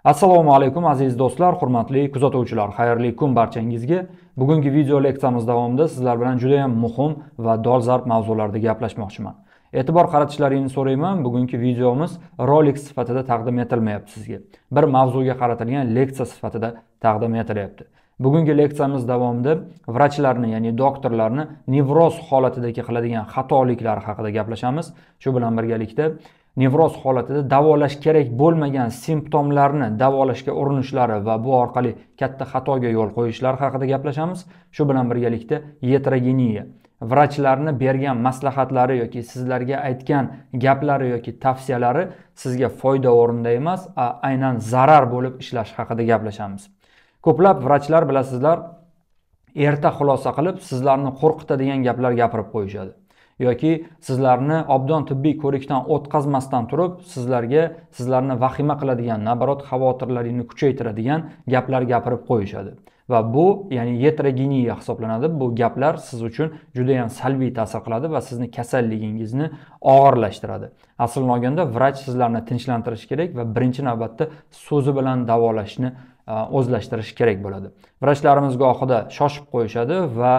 assalomu alaykum aziz do'stlar hurmatli kuzatuvchilar xayrli kun barchangizga bugungi video leksiyamiz davomida sizlar bilan juda ham muhim va dolzarb mavzularda gaplashmoqchiman e'tibor qaratishlaringizni so'rayman bugungi videomiz rolik sifatida taqdim etilmayapti sizga bir mavzuga qaratilgan leksiya sifatida taqdim etilyapti bugungi leksiyamiz davomida vrachlarni ya'ni doktorlarni nevroz holatidagi qiladigan xatoliklar haqida gaplashamiz shu bilan birgalikda nevroz holatida davolash kerak bo'lmagan simptomlarni davolashga urinishlari va bu orqali katta xatoga yo'l qo'yishlari haqida gaplashamiz shu bilan birgalikda yetrogeniya vrachlarni bergan maslahatlari yoki sizlarga aytgan gaplari yoki tavsiyalari sizga foyda o'rinda emas aynan zarar bo'lib ishlashi haqida gaplashamiz ko'plab vrachlar bilasizlar erta xulosa qilib sizlarni qo'rqitadigan gaplar gapirib qo'yishadi yoki sizlarni obdon tibbiy ko'rikdan o'tkazmasdan turib sizlarga sizlarni vahima qiladigan наоборот xavotirlaringni kuchaytiradigan gaplar gapirib qo'yishadi va bu ya'ni yetrogeniya hisoblanadi bu gaplar siz uchun judayam salbiy ta'sir qiladi va sizni kasalligingizni og'irlashtiradi aslini olganda vrach sizlarni tinchlantirishi kerak va birinchi navbatda so'zi bilan davolashni E, o'zlashtirish kerak bo'ladi vrachlarimiz gohida shoshib qo'yishadi va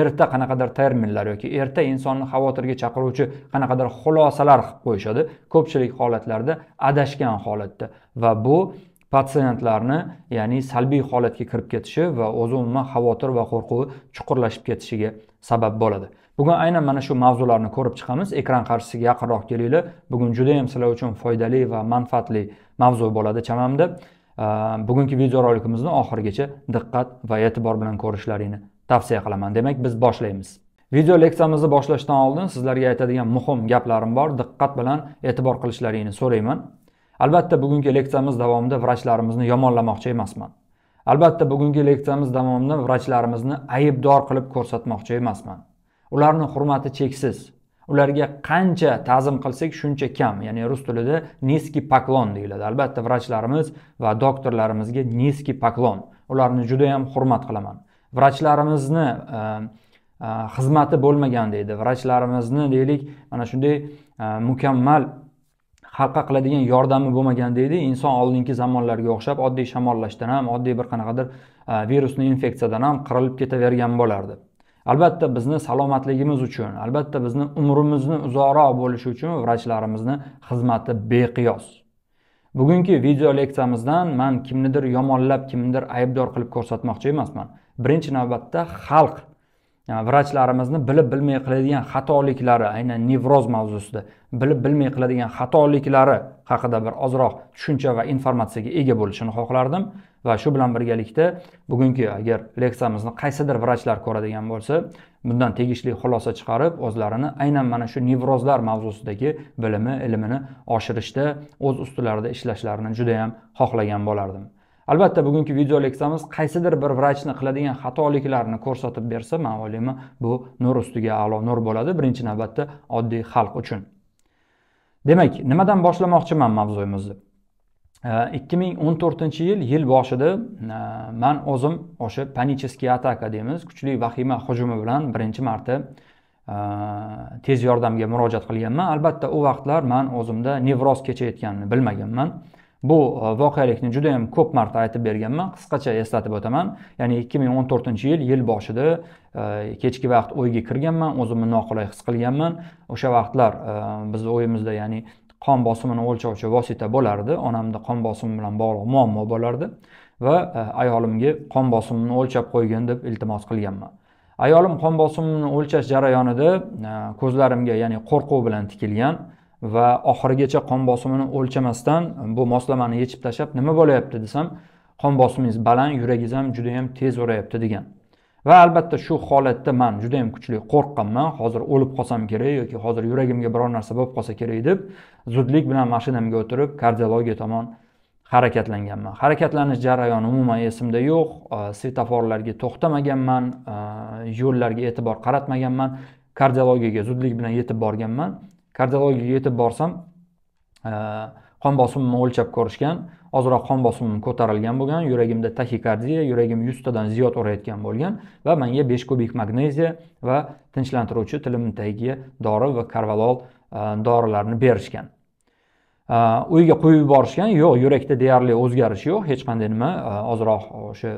erta qanaqadir terminlar yoki erta insonni xavotirga chaqiruvchi qanaqadir xulosalar qilib qo'yishadi ko'pchilik holatlarda adashgan holatda va bu patsientlarni ya'ni salbiy holatga kirib ketishi va o'zi umuman xavotir va qo'rquvi chuqurlashib ketishiga sabab bo'ladi bugun aynan mana shu mavzularni ko'rib chiqamiz ekran qarshisiga yaqinroq kelinglar bugun judayam sizlar uchun foydali va manfaatli mavzu bo'ladi chamamda Ehm, bugungi video rolikimizni oxirigacha diqqat va e'tibor bilan ko'rishlaringni tavsiya qilaman demak biz boshlaymiz video leksiyamizni boshlashdan oldin sizlarga aytadigan muhim gaplarim bor diqqat bilan e'tibor qilishlaringni so'rayman albatta bugungi leksiyamiz davomida vrachlarimizni yomonlamoqchi emasman albatta bugungi leksiyamiz davomida vrachlarimizni aybdor qilib ko'rsatmoqchi emasman ularni hurmati cheksiz ularga qancha ta'zim qilsak shuncha kam ya'ni rus tilida niski paklon deyiladi albatta vrachlarimiz va doktorlarimizga niski paklon ularni judayam hurmat qilaman vrachlarimizni e, e, xizmati bo'lmagan deydi vrachlarimizni deylik mana shunday e, mukammal xalqqa qiladigan yordami bo'lmagan deydi inson oldingi zamonlarga o'xshab oddiy shamollashdan ham oddiy bir qanaqadir virusni infeksiyadan ham qirilib ketavergan bo'lardi albatta bizni salomatligimiz uchun albatta bizni umrimizni uzoqroq bo'lishi uchun vrachlarimizni xizmati beqiyos bugungi video leksiyamizdan man kimnidir yomonlab kimnidir aybdor qilib ko'rsatmoqchi emasman birinchi navbatda xalq vrachlarimizni bilib bilmay qiladigan xatoliklari aynan nevroz mavzusida bilib bilmay qiladigan xatoliklari haqida bir ozroq tushuncha va informatsiyaga ega bo'lishini xohlardim va shu bilan birgalikda bugungi agar leksiyamizni qaysidir vrachlar ko'radigan bo'lsa bundan tegishli xulosa chiqarib o'zlarini aynan mana shu nevrozlar mavzusidagi bilimi ilmini oshirishda o'z ustilarida ishlashlarini judayam xohlagan bo'lardim albatta bugungi video leksiyamiz qaysidir bir vrachni qiladigan xatoliklarni ko'rsatib bersa man o'ylayman bu nur ustiga a'lo nur bo'ladi birinchi navbatda oddiy xalq uchun demak nimadan boshlamoqchiman mavzuyimizni Э, ikki ming o'n to'rtinchi yil yil boshida э, man o'zim o'sha panicheskiy ataka deymiz kuchli vahima hujumi bilan birinchi marta э, tez yordamga murojaat qilganman albatta u vaqtlar man o'zimda nevroz kechayotganini bilmaganman bu e, voqelikni juda yam ko'p marta aytib berganman qisqacha eslatib o'taman ya'ni ikki ming o'n to'rtinchi yil yil boshida e, kechki vaqt o'yga kirganman o'zimni noqulay his qilganman o'sha vaqtlar e, bizni o'yimizda ya'ni qon bosimini o'lchovchi vosita bo'lardi onamda qon bosimi bilan bog'liq muammo bo'lardi va e, ayolimga qon bosimimni o'lchab qo'ygin deb iltimos qilganman ayolim qon bosimimni o'lchash jarayonida e, ko'zlarimga ya'ni qo'rquv bilan tikilgan va oxirigacha qon bosimini o'lchamasdan bu moslamani yechib tashlab nima bo'lyapti desam qon bosimingiz baland yuragingiz ham juda yam tez urayapti degan va albatta shu holatda man juda yam kuchli qo'rqqanman hozir o'lib qolsam kerak yoki hozir yuragimga biror narsa bo'lib qolsa kerak deb zudlik bilan mashinamga o'tirib kardiologiya tomon harakatlanganman harakatlanish jarayoni umuman esimda yo'q э, svetoforlarga to'xtamaganman э, yo'llarga e'tibor qaratmaganman kardiologiyaga zudlik bilan yetib borganman kardiologiyaga yetib borsam э, qon bosimimni o'lchab ko'rishgan ozroq qon bosimim ko'tarilgan bo'lgan yuragimda taxikardiya yuragim yuztadan ziyod urayotgan bo'lgan va menga besh kubik magneziya va tinchlantiruvchi tilimni tagiga dori va karvalol e, dorilarni berishgan e, uyga qo'yib yuborishgan yo'q yurakda deyarli o'zgarish yo'q hech qanday nima e, ozroq o'sha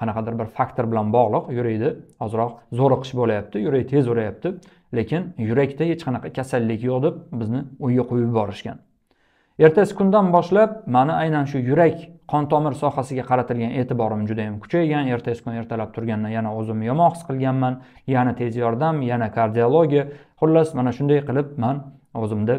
qanaqadir bir faktor bilan bog'liq yurakda ozroq zo'riqish bo'lyapti yurak tez urayapti lekin yurakda hech qanaqa kasallik yo'q deb bizni uyga qo'yib yuborishgan ertasi kundan boshlab mani aynan shu yurak qon tomir sohasiga qaratilgan e'tiborim juda yam kuchaygan ertasi kun ertalab turganda yana o'zimni yomon his qilganman yana tez yordam yana kardiologiya xullas mana shunday qilib man o'zimda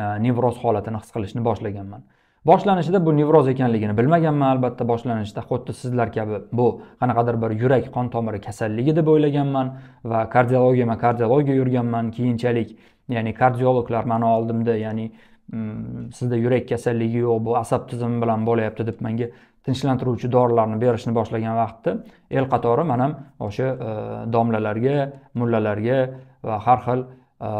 e, nevroz holatini his qilishni boshlaganman boshlanishida bu nevroz ekanligini bilmaganman albatta boshlanishda xuddi sizlar kabi bu qanaqadir bir yurak qon tomiri kasalligi deb o'ylaganman va kardiologiyama kardiologiya yurganman keyinchalik ya'ni kardiologlar mani oldimda ya'ni sizda yurak kasalligi yo'q bu asab tizimi bilan bo'lyapti deb menga tinchlantiruvchi dorilarni berishni boshlagan vaqtda el qatori man ham o'sha e, domlalarga mullalarga va har xil e,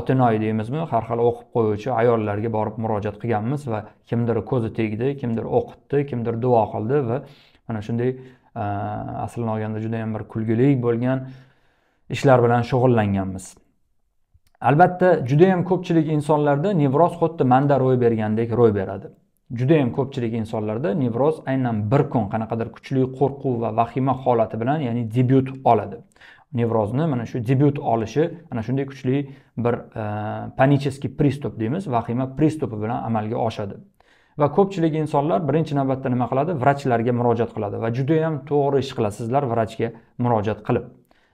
otinoy deymizmi har xil o'qib qo'yuvchi ayollarga borib murojaat qilganmiz va kimdir ko'zi tegdi kimdir o'qitdi kimdir duo qildi va mana shunday e, aslini olganda judayam bir kulgili bo'lgan ishlar bilan shug'ullanganmiz albatta judayam ko'pchilik insonlarda nevroz xuddi manda ro'y bergandek ro'y beradi judayam ko'pchilik insonlarda nevroz aynan bir kun qanaqadir kuchli qo'rquv va vahima holati bilan ya'ni debyut oladi nevrozni mana shu debyut olishi ana shunday kuchli bir e, panicheskiy pristup deymiz vahima pristupi bilan amalga oshadi va ko'pchilik insonlar birinchi navbatda nima qiladi vrachlarga murojaat qiladi va judayam to'g'ri ish qilasizlar vrachga murojaat qilib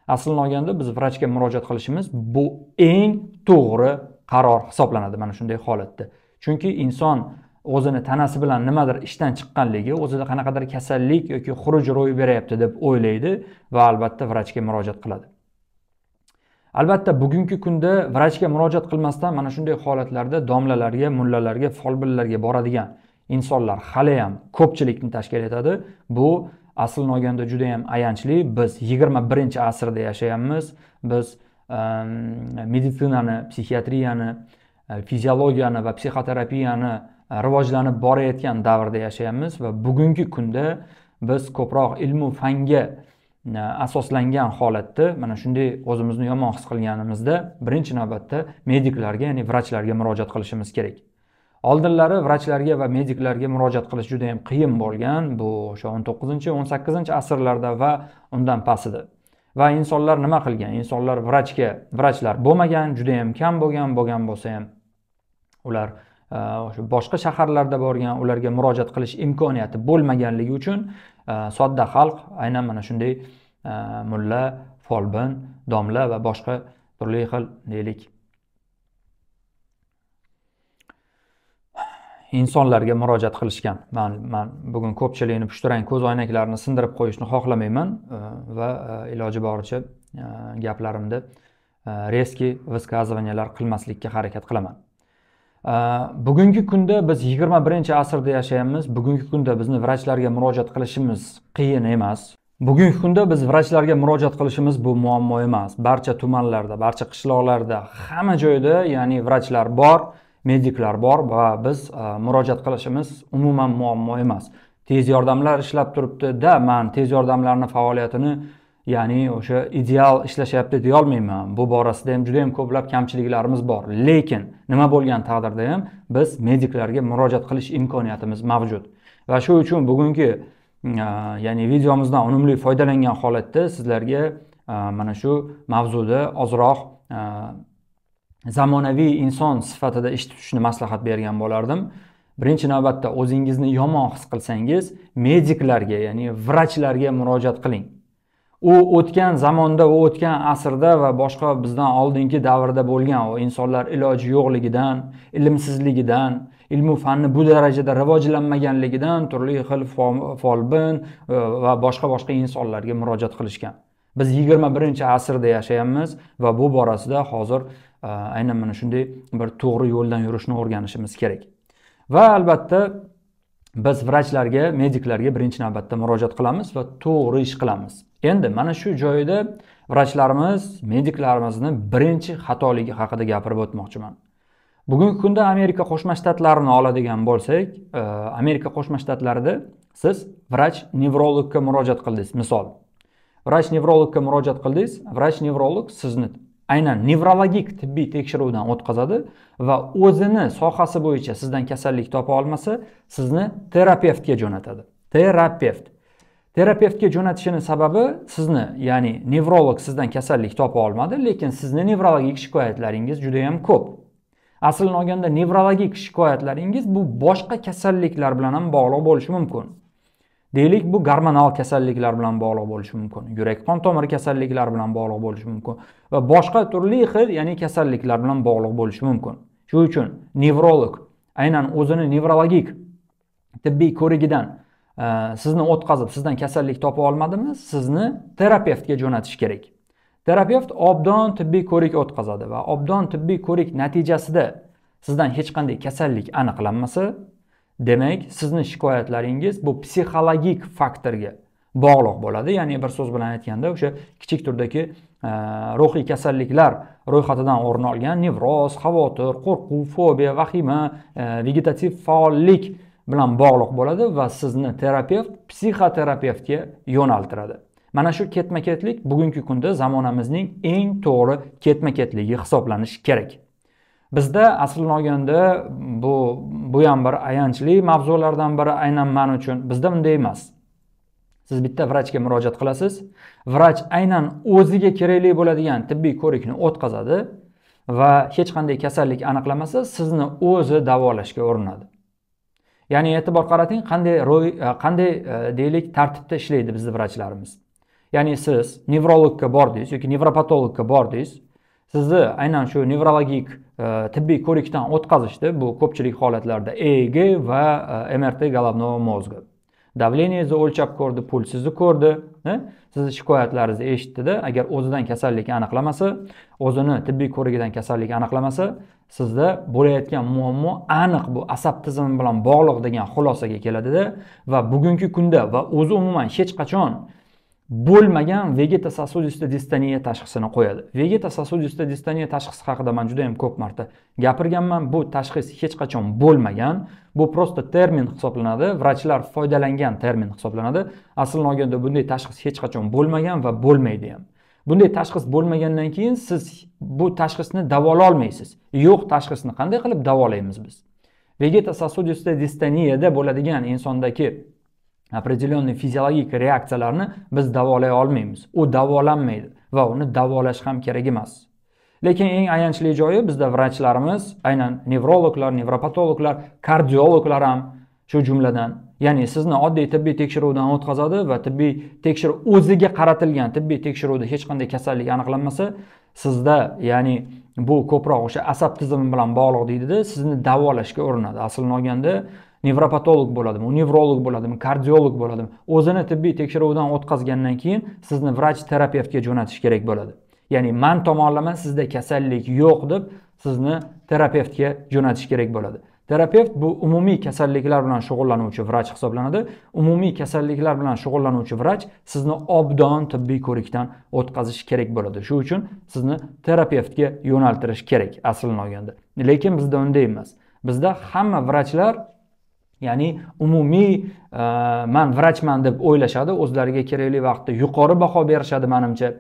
aslini olganda biz vrachga murojaat qilishimiz bu eng to'g'ri qaror hisoblanadi mana shunday holatda chunki inson o'zini tanasi bilan nimadir ishdan chiqqanligi o'zida qanaqadir kasallik yoki xuruj ro'y beryapti deb o'ylaydi va albatta vrachga murojaat qiladi albatta bugungi kunda vrachga murojaat qilmasdan mana shunday holatlarda domlalarga mullalarga folbinlarga boradigan insonlar hali ham ko'pchilikni tashkil etadi bu aslini olganda juda yam ayanchli biz yigirma birinchi asrda yashayapmiz biz ehm, meditsinani psixiatriyani e, fiziologiyani va psixoterapiyani e, rivojlanib borayotgan davrda yashayapmiz va bugungi kunda biz ko'proq ilmu fanga e, asoslangan holatda mana shunday o'zimizni yomon his qilganimizda birinchi navbatda mediklarga ya'ni vrachlarga murojaat qilishimiz kerak oldinlari vrachlarga va mediklarga murojaat qilish juda yam qiyin bo'lgan bu o'sha o'n to'qqizinchi o'n sakkizinchi asrlarda va undan pastida va insonlar nima qilgan insonlar vrachga vrachlar bo'lmagan juda yam kam bo'lgan bo'lgan bo'lsa ham ular e, o'sha boshqa shaharlarda borgan ularga murojaat qilish imkoniyati bo'lmaganligi uchun e, sodda xalq aynan mana shunday e, mulla folbin domla va boshqa turli xil deylik insonlarga murojaat qilishgan man man bugun ko'pchilikni pushtirang ko'z oynaklarini sindirib qo'yishni xohlamayman e, va e, iloji boricha e, gaplarimda reski высказываниялар qilmaslikka harakat qilaman bugungi kunda biz yigirma birinchi asrda yashayapmiz bugungi kunda bizni vrachlarga murojaat qilishimiz qiyin emas bugungi kunda biz vrachlarga murojaat qilishimiz bu muammo emas barcha tumanlarda barcha qishloqlarda hamma joyda ya'ni vrachlar bor mediklar bor va biz e, murojaat qilishimiz umuman muammo emas tez yordamlar ishlab turibdida man tez yordamlarni faoliyatini ya'ni o'sha ideal ishlashyapti deyolmayman bu borasida ham juda ham ko'plab kamchiliklarimiz bor lekin nima bo'lgan taqdirda ham biz mediklarga murojaat qilish imkoniyatimiz mavjud va shu uchun bugungi e, ya'ni videomizdan unumli foydalangan holatda sizlarga e, mana shu mavzuda ozroq zamonaviy inson sifatida ish tutishni maslahat bergan bo'lardim birinchi navbatda o'zingizni yomon his qilsangiz mediklarga ya'ni vrachlarga murojaat qiling u o'tgan zamonda va o'tgan asrda va boshqa bizdan oldingi davrda bo'lgan insonlar iloji yo'qligidan ilmsizligidan ilmu fanni bu darajada rivojlanmaganligidan turli xil folbin e, va boshqa boshqa insonlarga murojaat qilishgan biz yigirma birinchi asrda yashayapmiz va bu borasida hozir Э, aynan mana shunday bir to'g'ri yo'ldan yurishni o'rganishimiz kerak va albatta biz vrachlarga mediklarga birinchi navbatda murojaat qilamiz va to'g'ri ish qilamiz endi mana shu joyda vrachlarimiz mediklarimizni birinchi xatoligi haqida gapirib o'tmoqchiman bugungi kunda amerika qo'shma shtatlarini oladigan bo'lsak e, amerika qo'shma shtatlarida siz vrach nevrologga murojaat qildingiz misol vrach nevrologga murojaat qildingiz vrach nevrolog sizni aynan nevrologik tibbiy tekshiruvdan o'tkazadi va o'zini sohasi bo'yicha sizdan kasallik topa olmasa sizni terapevtga jo'natadi terapevt terapevtga jo'natishini sababi sizni ya'ni nevrolog sizdan kasallik topa olmadi lekin sizni nevrologik shikoyatlaringiz juda yam ko'p aslini olganda nevrologik shikoyatlaringiz bu boshqa kasalliklar bilan ham bog'liq bo'lishi mumkin deylik bu gormonal kasalliklar bilan bog'liq bo'lishi mumkin yurak qon tomir kasalliklari bilan bog'liq bo'lishi mumkin va boshqa turli xil ya'ni kasalliklar bilan bog'liq bo'lishi mumkin shuning uchun nevrolog aynan o'zini nevrologik tibbiy ko'rigidan e, sizni o'tkazib sizdan kasallik topa olmadimi sizni terapevtga jo'natish kerak terapevt obdon tibbiy ko'rik o'tkazadi va obdon tibbiy ko'rik natijasida sizdan hech qanday kasallik aniqlanmasa demak sizni shikoyatlaringiz bu psixologik faktorga bog'liq bo'ladi ya'ni bir so'z bilan aytganda o'sha kichik turdagi e, ruhiy kasalliklar ro'yxatidan o'rin olgan nevroz xavotir qo'rquv fobiya vahima e, vegetativ faollik bilan bog'liq bo'ladi va sizni terapevt psixoterapevtga yo'naltiradi mana shu ketma ketlik bugungi kunda zamonamizning eng to'g'ri ketma ketligi hisoblanishi kerak bizda aslini olganda bu bu ham bir ayanchli mavzulardan biri aynan man uchun bizda bunday emas siz bitta vrachga murojaat qilasiz vrach aynan o'ziga kerakli bo'ladigan tibbiy ko'rikni o'tkazadi va hech qanday kasallik aniqlamasa sizni o'zi davolashga urinadi ya'ni e'tibor qarating qanday e, qanday e, deylik tartibda ishlaydi bizni vrachlarimiz ya'ni siz nevrologga bordingiz yoki nevropatologga bordingiz sizni aynan shu nevrologik Э, tibbiy ko'rikdan o'tkazishdi bu ko'pchilik holatlarda eeg va e, mrt головного мозга давлениеңизді o'lchab ko'rdi pulsizni ko'rdi sizni shikoyatlaringizni eshitdida agar o'zidan kasallik aniqlamasa o'zini tibbiy ko'rigidan kasallik aniqlamasa sizda bo'layotgan muammo aniq bu asab tizimi bilan bog'liq degan xulosaga keladida va bugungi kunda va o'zi umuman hech qachon bo'lmagan vegeta sosudista distoniya tashxisini qo'yadi vegeta sosudista distoniya tashxisi haqida man juda ham ko'p marta gapirganman bu tashxis hech qachon bo'lmagan bu prosta termin hisoblanadi vrachlar foydalangan termin hisoblanadi aslini olganda bunday tashxis hech qachon bo'lmagan va bo'lmaydi ham bunday tashxis bo'lmagandan keyin siz bu tashxisni davolaolmaysiz olmaysiz yo'q tashxisni qanday qilib davolaymiz biz vegeta sosudista distoniyada bo'ladigan insondagi определенный fiziologik reaksiyalarni biz davolay olmaymiz u davolanmaydi va uni davolash ham kerak emas lekin eng ayanchli joyi bizda vrachlarimiz aynan nevrologlar nevropatologlar kardiologlar ham shu jumladan ya'ni sizni oddiy tibbiy tekshiruvdan o'tkazadi va tibbiy tekshiruv o'ziga qaratilgan tibbiy tekshiruvda hech qanday kasallik aniqlanmasa sizda ya'ni bu ko'proq o'sha asab tizimi bilan bog'liq deydida sizni davolashga urinadi aslini olganda nevropatolog bo'ladimi u nevrolog bo'ladimi kardiolog bo'ladimi o'zini tibbiy tekshiruvdan o'tkazgandan keyin sizni vrach terapevtga jo'natish kerak bo'ladi ya'ni man tomonlama sizda kasallik yo'q deb sizni terapevtga jo'natish kerak bo'ladi terapevt bu umumiy kasalliklar bilan shug'ullanuvchi vrach hisoblanadi umumiy kasalliklar bilan shug'ullanuvchi vrach sizni obdon tibbiy ko'rikdan o'tkazish kerak bo'ladi shu uchun sizni terapevtga yo'naltirish kerak aslini olganda lekin bizda unday emas bizda hamma vrachlar ya'ni umumiy e, man vrachman deb o'ylashadi o'zlariga kerakli vaqtda yuqori baho berishadi manimcha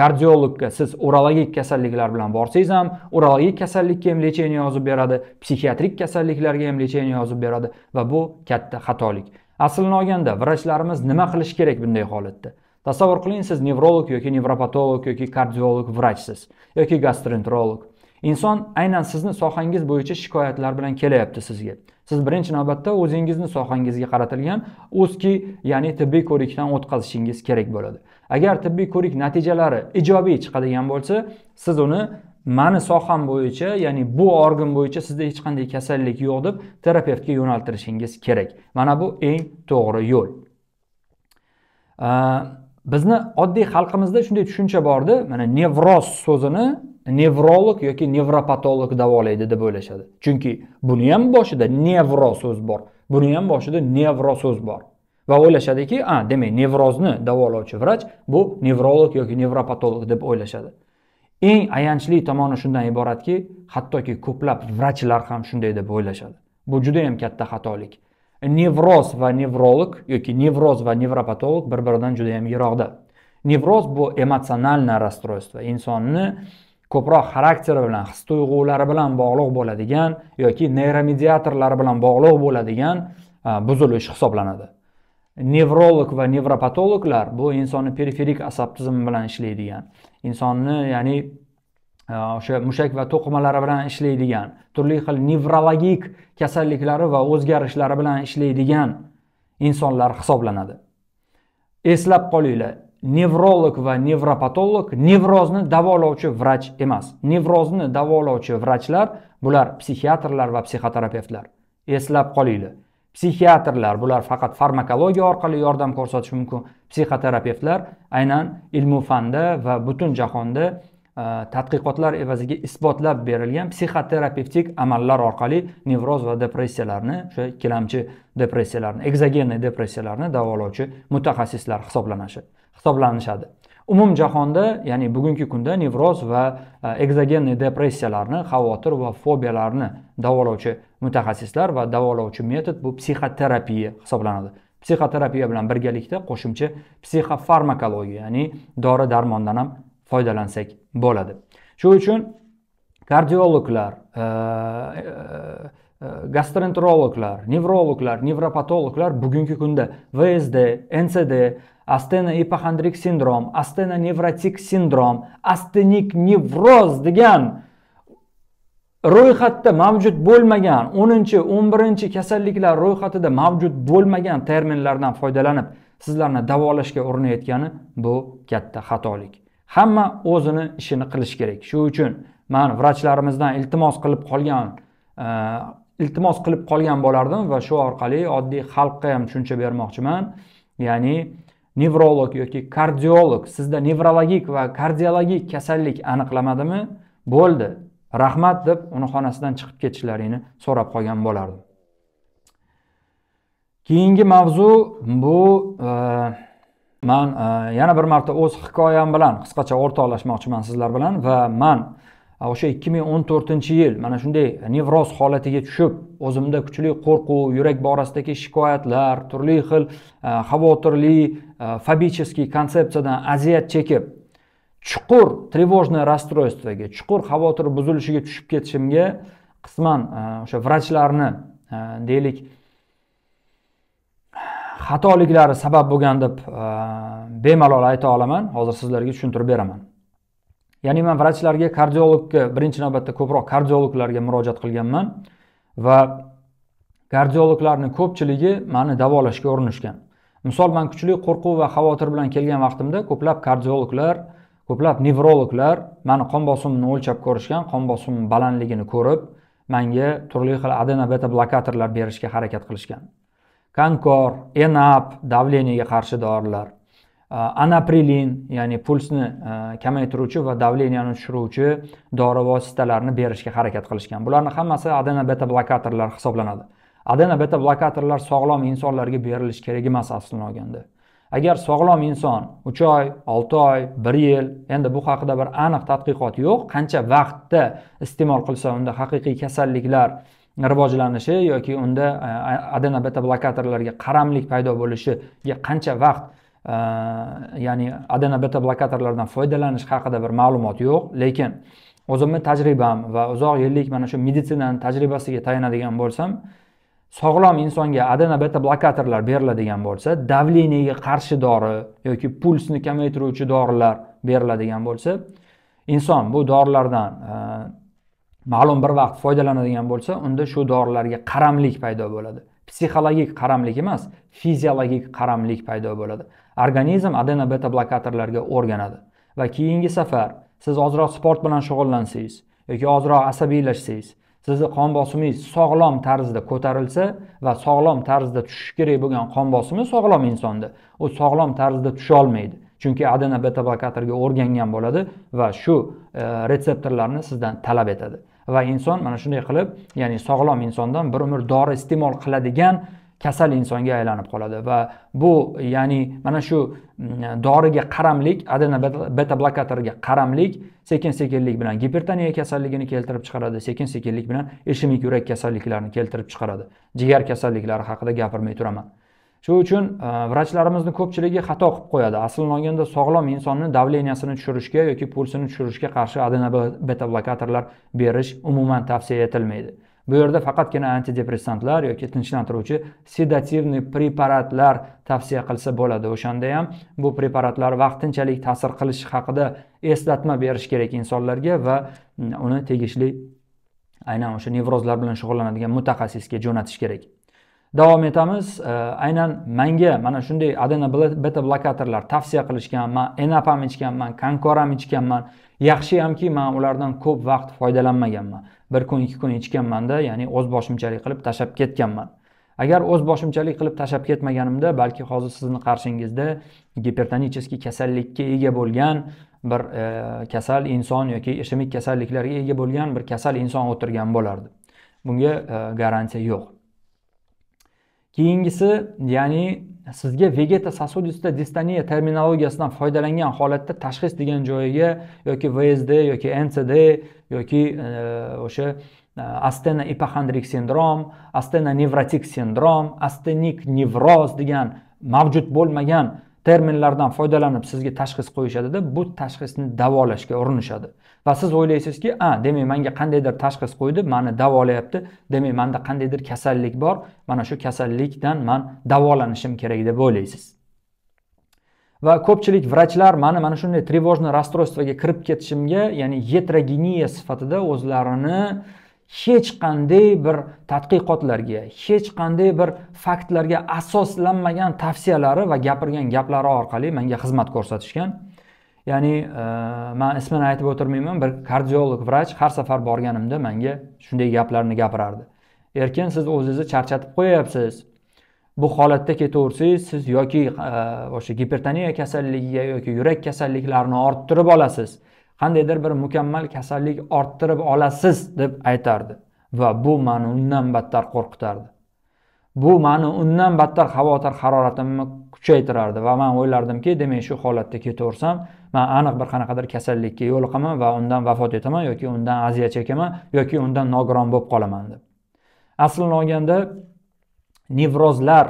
kardiologga siz urologik kasalliklar bilan borsangiz ham urologik kasallikka ham lecheniya yozib beradi psixiatrik kasalliklarga ham lecheniya yozib beradi va bu katta xatolik aslini olganda vrachlarimiz nima qilishi kerak bunday holatda tasavvur qiling siz nevrolog yoki nevropatolog yoki kardiolog vrachsiz yoki gastroenterolog inson aynan sizni sohangiz bo'yicha shikoyatlar bilan kelyapti sizga siz birinchi navbatda o'zingizni sohangizga qaratilgan o'zki ya'ni tibbiy ko'rikdan o'tkazishingiz kerak bo'ladi agar tibbiy ko'rik natijalari ijobiy chiqadigan bo'lsa siz uni mani soham bo'yicha ya'ni bu organ bo'yicha sizda hech qanday kasallik yo'q deb terapevtga yo'naltirishingiz kerak mana bu eng to'g'ri yo'l bizni oddiy xalqimizda shunday tushuncha borda mana nevroz so'zini nevrolog yoki nevropatolog davolaydi deb o'ylashadi chunki buni ham boshida nevro so'z bor buni ham boshida nevro so'z bor va o'ylashadiki a demak nevrozni davolovchi vrach bu nevrolog yoki nevropatolog deb o'ylashadi eng ayanchli tomoni shundan iboratki hattoki ko'plab vrachlar ham shunday deb o'ylashadi bu juda yam katta xatolik nevroz va nevrolog yoki nevroz va nevropatolog bir biridan juda yam yiroqda nevroz bu emotsionalniy расстройство insonni ko'proq xarakteri bilan his tuyg'ulari bilan bog'liq bo'ladigan yoki neyromediatorlar bilan bog'liq bo'ladigan buzilish hisoblanadi nevrolog va nevropatologlar bu insonni periferik asab tizimi bilan ishlaydigan insonni ya'ni o'sha mushak va to'qimalari bilan ishlaydigan turli xil nevrologik kasalliklari va o'zgarishlari bilan ishlaydigan insonlar hisoblanadi eslab qolinglar nevrolog va nevropatolog nevrozni davolovchi vrach emas nevrozni davolovchi vrachlar bular psixiatrlar va psixoterapevtlar eslab qolinglar psixiatrlar bular faqat farmakologiya orqali yordam ko'rsatishi mumkin psixoterapevtlar aynan ilmu fanda va butun jahonda e, tadqiqotlar evaziga isbotlab berilgan psixoterapevtik amallar orqali nevroz va depressiyalarni o'sha ikkilamchi depressiyalarni egzogenniy depressiyalarni davolovchi mutaxassislar hisoblanadi hisoblanishadi umumjahonda ya'ni bugungi kunda nevroz va egzogenniy depressiyalarni xavotir va fobiyalarni davolovchi mutaxassislar va davolovchi metod bu psixoterapiya hisoblanadi psixoterapiya bilan birgalikda qo'shimcha psixofarmakologiya ya'ni dori darmondan ham foydalansak bo'ladi shuning uchun kardiologlar e, e, gastroenterologlar nevrologlar nevropatologlar bugungi kunda vsd ncd astena epoxondrik sindrom astena nevrotik sindrom astenik nevroz degan ro'yxatda mavjud bo'lmagan o'ninchi o'n birinchi kasalliklar ro'yxatida mavjud bo'lmagan terminlardan foydalanib sizlarni davolashga urinayotgani bu katta xatolik hamma o'zini ishini qilishi kerak shu uchun man vrachlarimizdan iltimos qilib qolgan iltimos qilib qolgan bo'lardim va shu orqali oddiy xalqqa ham tushuncha bermoqchiman ya'ni nevrolog yoki kardiolog sizda nevrologik va kardiologik kasallik aniqlamadimi bo'ldi rahmat deb uni xonasidan chiqib ketishlaringni so'rab qolgan bo'lardim keyingi mavzu bu e, man e, yana bir marta o'z hikoyam bilan qisqacha o'rtoqlashmoqchiman sizlar bilan va man o'sha ikki ming o'n to'rtinchi yil mana shunday nevroz holatiga tushib o'zimda kuchli qo'rquv yurak borasidagi shikoyatlar turli xil e, xavotirli e, fobicheskiy konsepsiyadan aziyat chekib chuqur тревожное расстройствоga chuqur xavotir buzilishiga tushib ketishimga qisman e, o'sha vrachlarni deylik xatoliklari sabab bo'lgan deb bemalol ayta olaman hozir sizlarga tushuntirib beraman ya'ni man vrachlarga kardiologga birinchi navbatda ko'proq kardiologlarga murojaat qilganman va kardiologlarni ko'pchiligi mani davolashga urinishgan misol man kuchli qo'rquv va xavotir bilan kelgan vaqtimda ko'plab kardiologlar ko'plab nevrologlar mani qon bosimimni o'lchab ko'rishgan qon bosimim balandligini ko'rib manga turli xil adena beta blokatorlar berishga harakat qilishgan kankor enap davleniyaga qarshi dorilar anaprilin ya'ni pulsni e, kamaytiruvchi va davleniyani tushiruvchi dori vositalarini berishga harakat qilishgan bularni hammasi adena beta blokatorlar hisoblanadi adena beta blokatorlar sog'lom insonlarga berilishi kerak emas aslini olganda agar sog'lom inson uch oy olti oy bir yil endi bu haqida bir aniq tadqiqot yo'q qancha vaqtda iste'mol qilsa unda haqiqiy kasalliklar rivojlanishi yoki unda e, adena beta blokatorlarga qaramlik paydo bo'lishiga qancha vaqt ya'ni adena beta blokatorlardan foydalanish haqida bir ma'lumot yo'q lekin o'zimni tajribam va uzoq yillik mana shu meditsinani tajribasiga tayanadigan bo'lsam sog'lom insonga adena beta blokatorlar beriladigan bo'lsa davleniyaga qarshi dori yoki pulsni kamaytiruvchi dorilar beriladigan bo'lsa inson bu dorilardan ma'lum bir vaqt foydalanadigan bo'lsa unda shu dorilarga qaramlik paydo bo'ladi psixologik qaramlik emas fiziologik qaramlik paydo bo'ladi organizm adena beta blokatorlarga o'rganadi va keyingi safar siz ozroq sport bilan shug'ullansangiz yoki ozroq asabiylashsangiz sizni qon bosimingiz sog'lom tarzda ko'tarilsa va sog'lom tarzda tushishi kerak bo'lgan qon bosimi sog'lom insonda u sog'lom tarzda tusha olmaydi chunki adena beta blokatorga o'rgangan bo'ladi va shu e, retseptorlarni sizdan talab etadi va inson mana shunday qilib ya'ni sog'lom insondan bir umr dori iste'mol qiladigan kasal insonga aylanib qoladi va bu ya'ni mana shu mm, doriga qaramlik adena beta blokatorga qaramlik sekin sekinlik bilan gipertoniya kasalligini keltirib chiqaradi sekin sekinlik bilan ishemik yurak kasalliklarini keltirib chiqaradi jigar kasalliklari haqida gapirmay turaman shuning uchun e, vrachlarimizni ko'pchiligi xato qilib qo'yadi aslini olganda sog'lom insonni davleniyasini tushirishga yoki pulsini tushirishga qarshi adena beta blokatorlar berish umuman tavsiya etilmaydi bu yerda faqatgina antidepressantlar yoki tinchlantiruvchi sedativniy preparatlar tavsiya qilsa bo'ladi o'shanda ham bu preparatlar vaqtinchalik ta'sir qilishi haqida eslatma berish kerak insonlarga va mm, uni tegishli aynan o'sha nevrozlar bilan shug'ullanadigan mutaxassisga jo'natish kerak davom etamiz aynan manga mana shunday adena beta blokatorlar tavsiya qilishganman enapam ichganman konkoram ichganman yaxshi hamki man ulardan ko'p vaqt foydalanmaganman bir kun ikki kun ichganmanda ya'ni o'z boshimchalik qilib tashlab ketganman agar o'z boshimchalik qilib tashlab ketmaganimda balki hozir sizni qarshingizda gipertonический kasallikka ega bo'lgan bir e, kasal inson yoki ishemik kasalliklarga ega bo'lgan bir kasal inson o'tirgan bo'lardi bunga e, garantiya yo'q keyingisi ya'ni sizga vegeta сосудистая distaniya terminologiyasidan foydalangan holatda tashxis degan joyiga yoki vsd yoki ncd yoki e, o'sha e, astena ipoxondrik sindrom astena nevrotik sindrom astenik nevroz degan mavjud bo'lmagan terminlardan foydalanib sizga tashxis qo'yishadida bu tashxisni davolashga urinishadi va siz o'ylaysizki a demak manga qandaydir tashxis qo'ydi mani davolayapti demak manda qandaydir kasallik bor mana shu kasallikdan man davolanishim kerak deb o'ylaysiz va ko'pchilik vrachlar mani mana shunday тревожный расстройствоga kirib ketishimga ya'ni yetroginiya sifatida o'zlarini hech qanday bir tadqiqotlarga hech qanday bir faktlarga asoslanmagan tavsiyalari va gapirgan gaplari orqali menga xizmat ko'rsatishgan ya'ni e, man ismini aytib o'tirmayman bir kardiolog vrach har safar borganimda menga shunday gaplarni gapirardi erkin siz o'zingizni charchatib qo'yyapsiz bu holatda ketaversangiz siz yoki e, o'sha gipertoniya kasalligiga yoki yurak kasalliklarini orttirib olasiz qandaydir bir mukammal kasallik orttirib olasiz deb aytardi va bu mani undan battar qo'rqitardi bu mani undan battar xavotir haroratimni kuchaytirardi va man o'ylardimki demak shu holatda ketaversam man aniq bir qanaqadir kasallikka yo'liqaman va undan vafot etaman yoki undan aziyat chekaman yoki undan nogiron bo'lib qolaman deb aslini olganda nevrozlar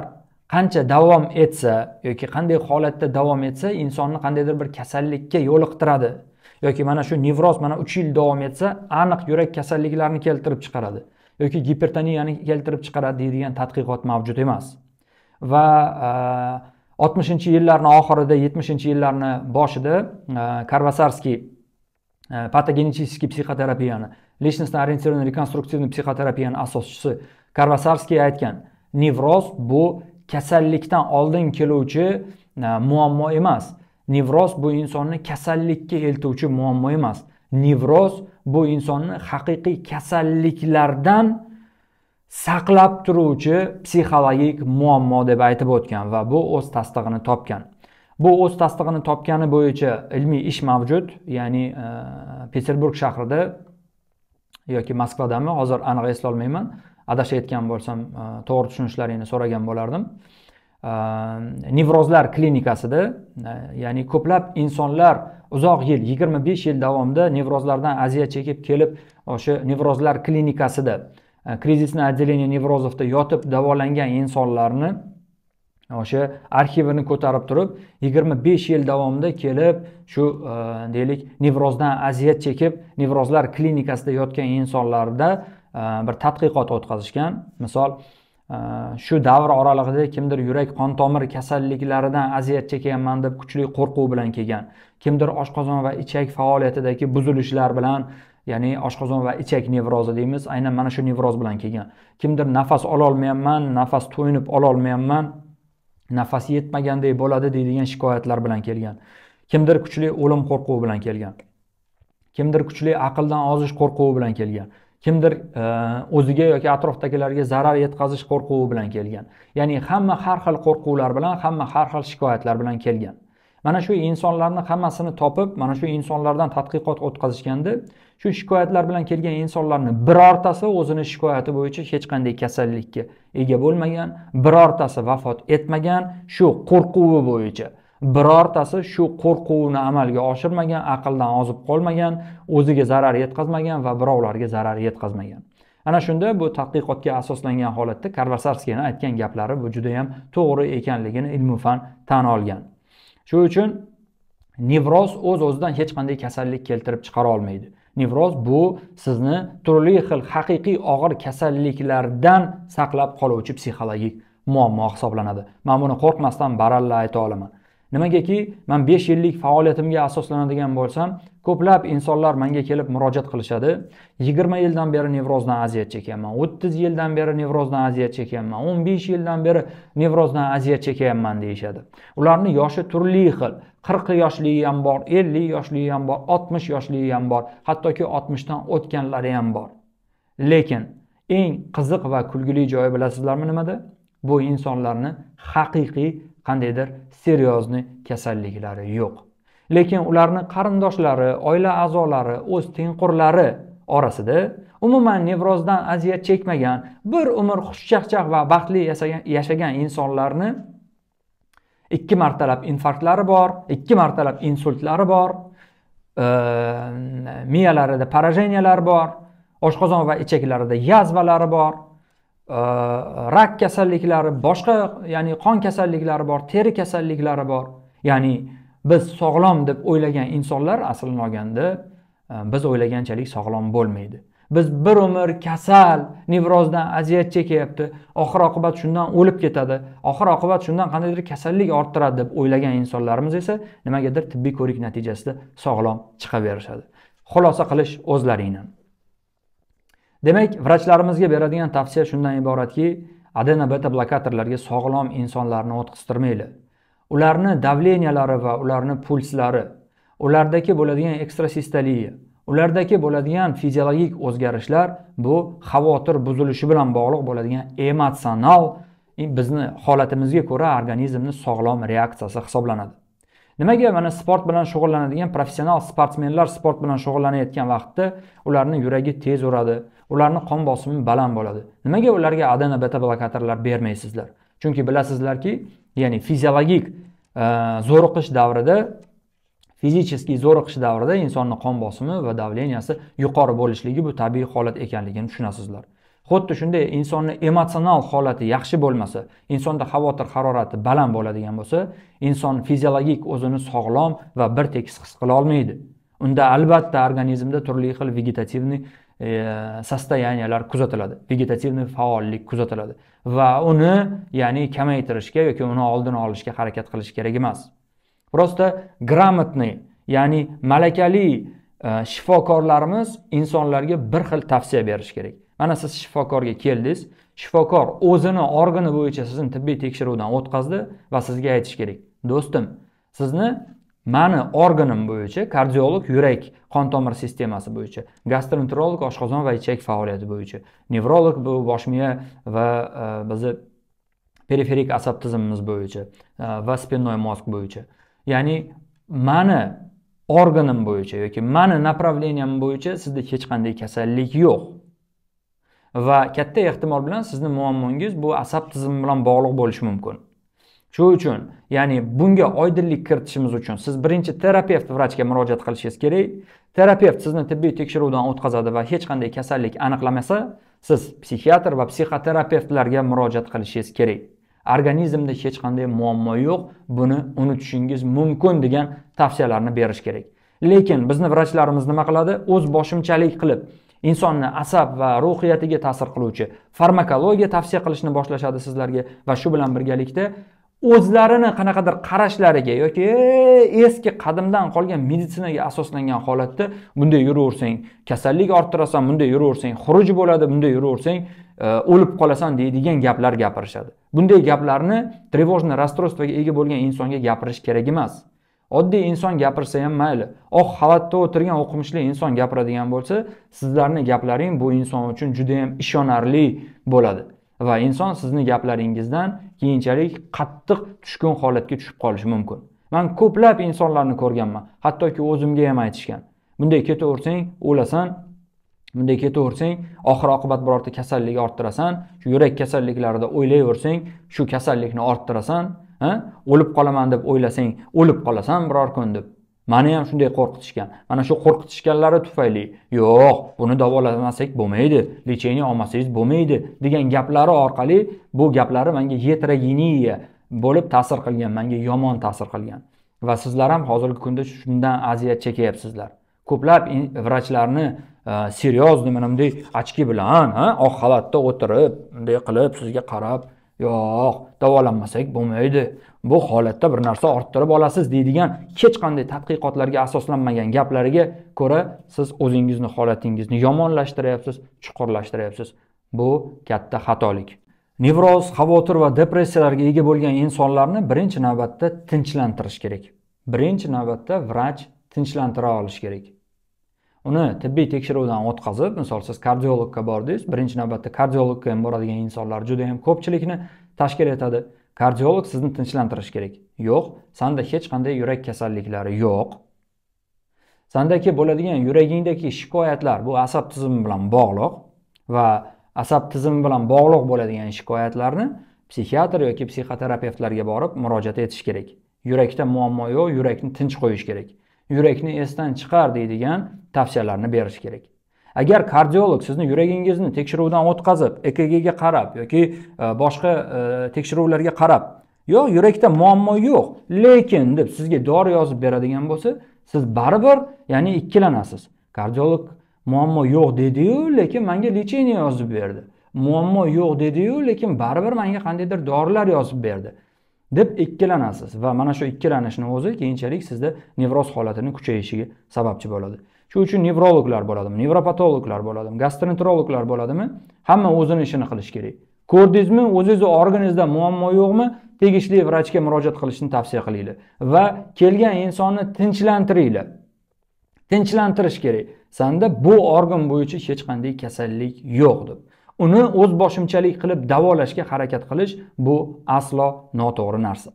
qancha davom etsa yoki qanday holatda davom etsa insonni qandaydir bir kasallikka yo'liqtiradi yoki mana shu nevroz mana uch yil davom etsa aniq yurak kasalliklarini keltirib chiqaradi yoki gipertoniyani keltirib chiqaradi deydigan tadqiqot mavjud emas va e, oltmishinchi yillarni oxirida yetmishinchi yillarni boshida e, karvasarskiy e, patogenetический psixoterapiyani личностно ориентированный реконструктивный psixoterapiyani asoschisi karvasarskiy aytgan nevroz bu kasallikdan oldin keluvchi muammo emas nevroz bu insonni kasallikka eltuvchi muammo emas nevroz bu insonni haqiqiy kasalliklardan saqlab turuvchi psixologik muammo deb aytib o'tgan va bu o'z tasdig'ini topgan bu o'z tasdig'ini topgani bo'yicha ilmiy ish mavjud ya'ni e, peterburg shahrida yoki moskvadami hozir aniq eslolmayman adashayotgan bo'lsam e, to'g'ri tushunishlaringni so'ragan bo'lardim nevrozlar klinikasida ya'ni ko'plab insonlar uzoq yil yigirma besh yil davomida nevrozlardan aziyat chekib kelib o'sha nevrozlar klinikasida кризисное отделение неврозовda yotib davolangan insonlarni o'sha arxivini ko'tarib turib yigirma besh yil davomida kelib shu deylik nevrozdan aziyat chekib nevrozlar klinikasida yotgan insonlarda bir tadqiqot o'tkazishgan misol Э, shu davr oralig'ida kimdir yurak qon tomir kasalliklaridan aziyat chekyapman deb kuchli qo'rquv bilan kelgan kimdir oshqozon va ichak faoliyatidagi buzilishlar bilan ya'ni oshqozon va ichak nevrozi deymiz aynan mana shu nevroz bilan kelgan kimdir nafas ololmayapman nafas to'yinib ololmayapman nafas yetmagandek bo'ladi deydigan shikoyatlar bilan kelgan kimdir kuchli o'lim qo'rquvi bilan kelgan kimdir kuchli aqldan ozish qo'rquvi bilan kelgan kimdir e, o'ziga yoki atrofdagilarga zarar yetkazish qo'rquvi bilan kelgan ya'ni hamma har xil qo'rquvlar bilan hamma har xil shikoyatlar bilan kelgan mana shu insonlarni hammasini topib mana shu insonlardan tadqiqot o'tkazishganda shu shikoyatlar bilan kelgan insonlarni birortasi o'zini shikoyati bo'yicha hech qanday kasallikka ega bo'lmagan birortasi vafot etmagan shu qo'rquvi bo'yicha birortasi shu qo'rquvni amalga oshirmagan aqldan ozib qolmagan o'ziga zarar yetkazmagan va birovlarga zarar yetkazmagan ana shunda bu tadqiqotga asoslangan holatda karvasarskiyni aytgan gaplari bu judayam to'g'ri ekanligini ilmu fan tan olgan shuning uchun nevroz o'z o'zidan hech qanday kasallik keltirib chiqara olmaydi nevroz bu sizni turli xil haqiqiy og'ir kasalliklardan saqlab qoluvchi psixologik muammo hisoblanadi man buni qo'rqmasdan baralla ayta olaman nimagaki man besh yillik faoliyatimga asoslanadigan bo'lsam ko'plab insonlar menga kelib murojaat qilishadi yigirma yildan beri nevrozdan aziyat chekyapman o'ttiz yildan beri nevrozdan aziyat chekyapman o'n besh yildan beri nevrozdan aziyat chekyapman deyishadi ularni yoshi turli xil qirq yoshligi ham bor ellik yoshligi ham bor oltmish yoshligi ham bor hattoki oltmishdan o'tganlari ham bor lekin eng qiziq va kulgili joyi bilasizlarmi nimada bu insonlarni haqiqiy qandaydir seriozni kasalliklari yo'q lekin ularni qarindoshlari oila a'zolari o'z tengqurlari orasida umuman nevrozdan aziyat chekmagan bir umr xushchaqchaq va baxtli yashagan insonlarni ikki martalab infarktlari bor ikki martalab insultlari bor miyalarida parajeniyalar bor oshqozon va ichaklarida yazvalari bor rak э, kasalliklari boshqa ya'ni qon kasalliklari bor teri kasalliklari bor ya'ni biz sog'lom deb o'ylagan insonlar aslini olganda e, biz o'ylaganchalik sog'lom bo'lmaydi biz bir umr kasal nevrozdan aziyat chekyapti oxir oqibat shundan o'lib ketadi oxir oqibat shundan qandaydir kasallik orttiradi deb o'ylagan insonlarimiz esa nimagadir tibbiy ko'rik natijasida sog'lom chiqaverishadi xulosa qilish o'zlaringdan demak vrachlarimizga beradigan tavsiya shundan iboratki adena beta blokatorlarga sog'lom insonlarni o'tqiztirmaylik ularni davleniyalari va ularni pulslari ulardagi bo'ladigan ekstrasistoliya ulardagi bo'ladigan fiziologik o'zgarishlar bu xavotir buzilishi bilan bog'liq bo'ladigan emotsional bizni holatimizga ko'ra organizmni sog'lom reaksiyasi hisoblanadi nimaga mana sport bilan shug'ullanadigan professional sportsmenlar sport bilan shug'ullanayotgan vaqtda ularni yuragi tez uradi ularni qon bosimi baland bo'ladi nimaga ularga adena beta blokatorlar bermaysizlar chunki bilasizlarki ya'ni fiziologik e, zo'riqish davrida fizicheskiy zo'riqish davrida insonni qon bosimi va davleniyasi yuqori bo'lishligi bu tabiiy holat ekanligini tushunasizlar xuddi shunday insonni emotsional holati yaxshi bo'lmasa insonda xavotir harorati baland bo'ladigan bo'lsa inson fiziologik o'zini sog'lom va bir tekis his qila olmaydi unda albatta organizmda turli xil vegetativniy e, состояниялар kuzatiladi vegetativniy faollik kuzatiladi va uni ya'ni kamaytirishga yoki uni oldini olishga harakat qilish kerak emas просто грамотный ya'ni malakali e, shifokorlarimiz insonlarga bir xil tavsiya berishi kerak mana siz shifokorga keldingiz shifokor o'zini organi bo'yicha sizni tibbiy tekshiruvdan o'tkazdi va sizga aytish kerak do'stim sizni mani organim bo'yicha kardiolog yurak qon tomir sistemasi bo'yicha gastroenterolog oshqozon va ichak faoliyati bo'yicha nevrolog bu bosh miya va e, bizni periferik asab tizimimiz bo'yicha e, va spinnoy mozg bo'yicha ya'ni mani organim bo'yicha yoki mani направлениям bo'yicha sizda hech qanday kasallik yo'q va katta ehtimol bilan sizni muammongiz bu asab tizimi bilan bog'liq bo'lishi mumkin shu uchun ya'ni bunga oydinlik kiritishimiz uchun siz birinchi terapevt vrachga murojaat qilishingiz kerak terapevt sizni tibbiy tekshiruvdan o'tkazadi va hech qanday kasallik aniqlamasa siz psixiatr va psixoterapevtlarga murojaat qilishingiz kerak organizmda hech qanday muammo yo'q buni unutishingiz mumkin degan tavsiyalarni berish kerak lekin bizni vrachlarimiz nima qiladi o'z boshimchalik qilib insonni asab va ruhiyatiga ta'sir qiluvchi farmakologiya tavsiya qilishni boshlashadi sizlarga va shu bilan birgalikda o'zlarini qanaqadir qarashlariga yoki eski qadimdan qolgan meditsinaga asoslangan holatda bunday yuraversang kasallik orttirasan bunday yuraversang xuruj bo'ladi bunday yuraversang o'lib qolasan deydigan gaplar gapirishadi bunday gaplarni тревожный расстройствоga ega bo'lgan insonga gapirish kerak emas oddiy inson gapirsa ham mayli oq xalatda o'tirgan o'qimishli inson gapiradigan bo'lsa sizlarni gaplaring bu inson uchun judayam ishonarli bo'ladi va inson sizni gaplaringizdan keyinchalik qattiq tushkun holatga tushib qolishi mumkin man ko'plab insonlarni ko'rganman hattoki o'zimga ham aytishgan bunday ketaversang o'lasan bunday ketaversang oxir oqibat birorta kasallik orttirasan shu yurak kasalliklarida o'ylayversang shu kasallikni orttirasan o'lib qolaman deb o'ylasang o'lib qolasan biror kun deb mani ham shunday qo'rqitishgan mana shu qo'rqitishganlari tufayli yo'q buni davolamasak bo'lmaydi lecheniya olmasangiz bo'lmaydi degan gaplari orqali bu gaplari menga yetrogeniya bo'lib ta'sir qilgan menga yomon ta'sir qilgan va sizlar ham hozirgi kunda shundan aziyat chekyapsizlar ko'plab vrachlarni серьезный mana bunday очки bilan oq xalatda o'tirib bunday qilib sizga qarab yo'q davolanmasak bo'lmaydi bu holatda bir narsa orttirib olasiz deydigan hech qanday tadqiqotlarga asoslanmagan gaplariga ko'ra siz o'zingizni holatingizni yomonlashtiryapsiz chuqurlashtiryapsiz bu katta xatolik nevroz xavotir va depressiyalarga ega bo'lgan insonlarni birinchi navbatda tinchlantirish kerak birinchi navbatda vrach tinchlantira olish kerak uni tibbiy tekshiruvdan o'tkazib misol siz kardiologga bordingiz birinchi navbatda kardiologga ham boradigan insonlar juda yam ko'pchilikni tashkil etadi kardiolog sizni tinchlantirishi kerak yo'q sanda hech qanday yurak kasalliklari yo'q sandagi bo'ladigan yuragingdagi shikoyatlar bu asab tizimi bilan bog'liq va asab tizimi bilan bog'liq bo'ladigan shikoyatlarni psixiatr yoki psixoterapevtlarga borib murojaat etish kerak yurakda muammo yo'q yurakni tinch qo'yish kerak yurakni esdan chiqar deydigan tavsiyalarni berish kerak agar kardiolog sizni yuragingizni tekshiruvdan o'tkazib ekgga qarab yoki e, boshqa e, tekshiruvlarga qarab yo'q yurakda muammo yo'q lekin deb sizga dori yozib beradigan bo'lsa siz baribir ya'ni ikkilanasiz kardiolog muammo yo'q dediyu lekin menga lecheniya yozib berdi muammo yo'q dediyu lekin baribir menga qandaydir dorilar yozib berdi deb ikkilanasiz va mana shu ikkilanishni o'zi keyinchalik sizda nevroz holatini kuchayishiga sababchi bo'ladi shuning uchun nevrologlar bo'ladimi nevropatologlar bo'ladimi gastroenterologlar bo'ladimi hamma o'zini ishini qilishi kerak ko'rdingizmi o'zingizni organizmda muammo yo'qmi tegishli vrachga murojaat qilishni tavsiya qilinglar va kelgan insonni tinchlantiringlar tinchlantirish kerak sanda bu organ bo'yicha hech qanday kasallik yo'q deb uni o'z boshimchalik qilib davolashga harakat qilish bu aslo noto'g'ri narsa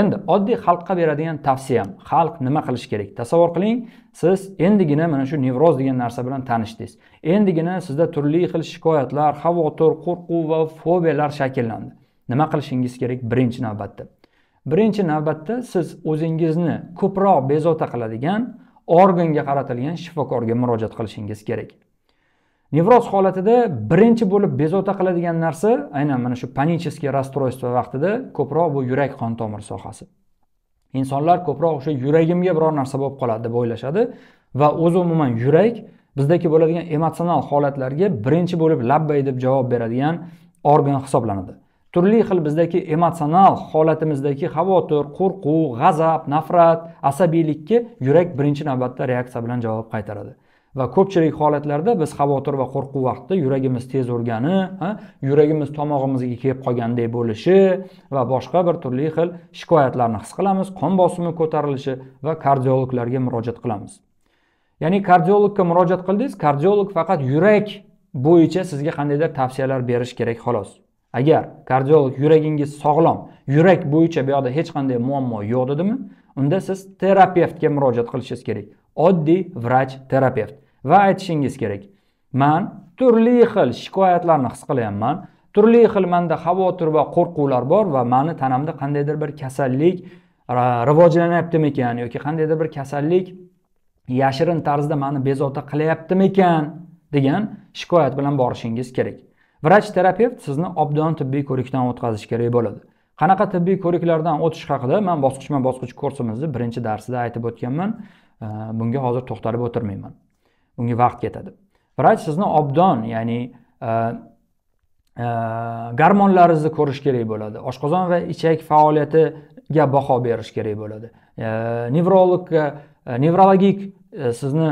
endi oddiy xalqqa beradigan tavsiyam xalq nima qilishi kerak tasavvur qiling siz endigina mana shu nevroz degan narsa bilan tanishdingiz endigina sizda turli xil shikoyatlar xavotir qo'rquv va fobiyalar shakllandi nima qilishingiz kerak birinchi navbatda birinchi navbatda siz o'zingizni ko'proq bezovta qiladigan organga qaratilgan shifokorga murojaat qilishingiz kerak nevroz holatida birinchi bo'lib bezovta qiladigan narsa aynan mana shu panicheskiy расстройство vaqtida ko'proq bu yurak qon tomir sohasi insonlar ko'proq o'sha yuragimga biror narsa bo'lib qoladi deb o'ylashadi va o'zi umuman yurak bizdagi bo'ladigan emotsional holatlarga birinchi bo'lib labbay deb javob beradigan organ hisoblanadi turli xil bizdagi emotsional holatimizdagi xavotir qo'rquv g'azab nafrat asabiylikka yurak birinchi navbatda reaksiya bilan javob qaytaradi va ko'pchilik holatlarda biz xavotir va qo'rquv vaqtida yuragimiz tez urgani yuragimiz tomog'imizga kelib qolgandek bo'lishi va boshqa bir turli xil shikoyatlarni his qilamiz qon bosimi ko'tarilishi va kardiologlarga murojaat qilamiz ya'ni kardiologga murojaat qildingiz kardiolog faqat yurak bo'yicha sizga qandaydir tavsiyalar berish kerak xolos agar kardiolog yuragingiz sog'lom yurak bo'yicha bu yoqda hech qanday muammo yo'q dedimi unda siz terapevtga murojaat qilishingiz kerak oddiy vrach terapevt va aytishingiz kerak man turli xil shikoyatlarni his qilyapman turli xil manda xavotir va qo'rquvlar bor va mani tanamda qandaydir bir kasallik rivojlanyaptimikan yoki qandaydir bir kasallik yashirin tarzda mani bezovta qilyaptimikan degan shikoyat bilan borishingiz kerak vrach terapevt sizni obdon tibbiy ko'rikdan o'tkazish kerak bo'ladi qanaqa tibbiy ko'riklardan o'tish haqida man bosqichma bosqich kursimizni birinchi darsida aytib o'tganman bunga hozir to'xtalib o'tirmayman bunga vaqt ketadi vrach sizni obdon ya'ni e, e, garmonlaringizni ko'rish kerak bo'ladi oshqozon va ichak faoliyatiga baho berish kerak bo'ladi e, nevrologga nevrologik sizni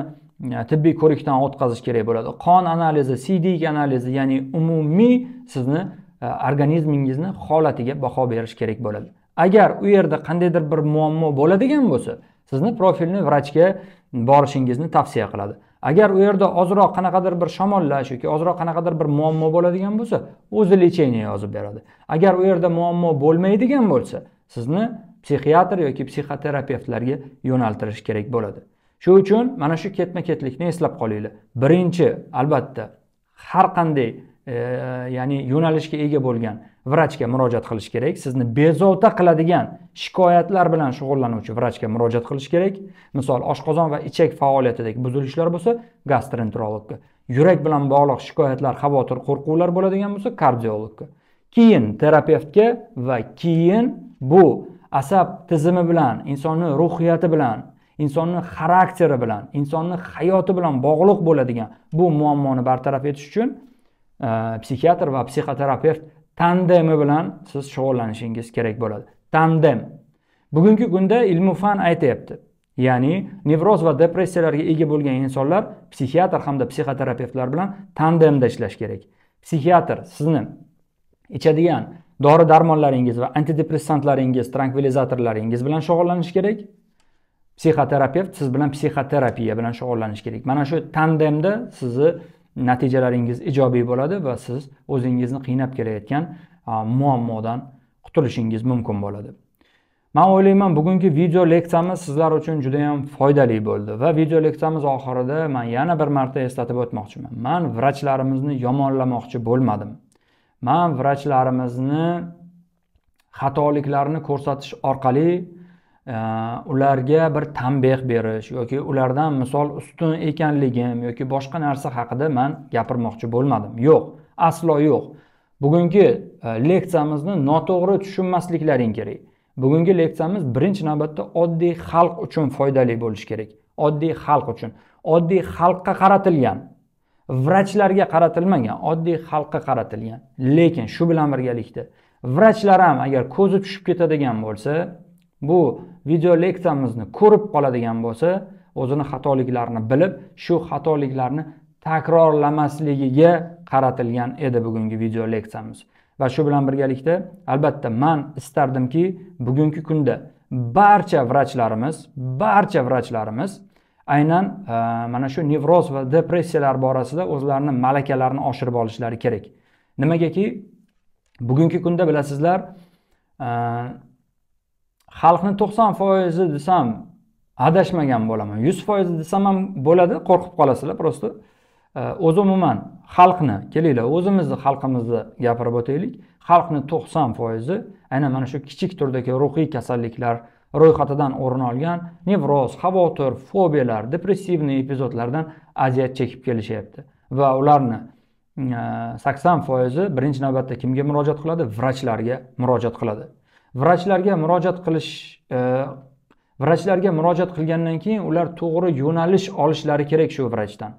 tibbiy ko'rikdan o'tkazish kerak bo'ladi qon analizi cd analizi ya'ni umumiy sizni organizmingizni holatiga baho berish kerak bo'ladi agar u yerda qandaydir bir muammo bo'ladigan bo'lsa sizni profilni vrachga borishingizni tavsiya qiladi agar u yerda ozroq qanaqadir bir shamollash yoki ozroq qanaqadir bir muammo bo'ladigan bo'lsa o'zi lecheniya yozib beradi agar u yerda muammo bo'lmaydigan bo'lsa sizni psixiatr yoki psixoterapevtlarga yo'naltirish kerak bo'ladi shu uchun mana shu ketma ketlikni eslab qolinglar birinchi albatta har qanday ya'ni yo'nalishga ega bo'lgan vrachga murojaat qilish kerak sizni bezovta qiladigan shikoyatlar bilan shug'ullanuvchi vrachga murojaat qilish kerak misol oshqozon va ichak faoliyatidagi buzilishlar bo'lsa gastroenterologga yurak bilan bog'liq shikoyatlar xavotir qo'rquvlar bo'ladigan bo'lsa kardiologga keyin terapevtga va keyin bu asab tizimi bilan insonni ruhiyati bilan insonni xarakteri bilan insonni hayoti bilan bog'liq bo'ladigan bu muammoni bartaraf etish uchun psixiatr va psixoterapevt tandemi bilan siz shug'ullanishingiz kerak bo'ladi tandem bugungi kunda ilmu fan aytyapti ya'ni nevroz va depressiyalarga ega bo'lgan insonlar psixiatr hamda psixoterapevtlar bilan tandemda ishlash kerak psixiatr sizni ichadigan dori darmonlaringiz va antidepressantlaringiz trankvilizatorlaringiz bilan shug'ullanishi kerak psixoterapevt siz bilan psixoterapiya bilan shug'ullanishi kerak mana shu tandemda sizni natijalaringiz ijobiy bo'ladi va siz o'zingizni qiynab kelayotgan muammodan qutulishingiz mumkin bo'ladi man o'ylayman bugungi video leksiyamiz sizlar uchun juda yam foydali bo'ldi va video leksiyamiz oxirida man yana bir marta eslatib o'tmoqchiman man vrachlarimizni yomonlamoqchi bo'lmadim man vrachlarimizni xatoliklarni ko'rsatish orqali ularga bir tanbeh berish yoki ulardan misol ustun ekanligim yoki boshqa narsa haqida man gapirmoqchi bo'lmadim yo'q aslo yo'q bugungi e, leksiyamizni noto'g'ri tushunmasliklaring kerak bugungi leksiyamiz birinchi navbatda oddiy xalq uchun foydali bo'lishi kerak oddiy xalq uchun oddiy xalqqa qaratilgan vrachlarga qaratilmagan oddiy xalqqa qaratilgan lekin shu bilan birgalikda vrachlar ham agar ko'zi tushib ketadigan bo'lsa bu video leksiyamizni ko'rib qoladigan bo'lsa o'zini xatoliklarini bilib shu xatoliklarni takrorlamasligiga qaratilgan edi bugungi video leksiyamiz va shu bilan birgalikda albatta man istardimki bugungi kunda barcha vrachlarimiz barcha vrachlarimiz aynan e, mana shu nevroz va depressiyalar borasida o'zlarini malakalarini oshirib olishlari kerak nimagaki bugungi kunda bilasizlar e, xalqni to'qson foizi desam adashmagan bo'laman yuz foiz desam ham bo'ladi qo'rqib qolasizlar просто o'zi umuman xalqni kelinglar o'zimizni xalqimizni gapirib o'taylik xalqni to'qson foizi aynan mana shu kichik turdagi ruhiy kasalliklar ro'yxatidan o'rin olgan nevroz xavotir fobiyalar depressivniy epizodlardan aziyat chekib kelishyapti va ularni sakson foizi birinchi navbatda kimga murojaat qiladi vrachlarga murojaat qiladi vrachlarga murojaat qilish e, vrachlarga murojaat qilgandan keyin ular to'g'ri yo'nalish olishlari kerak shu vrachdan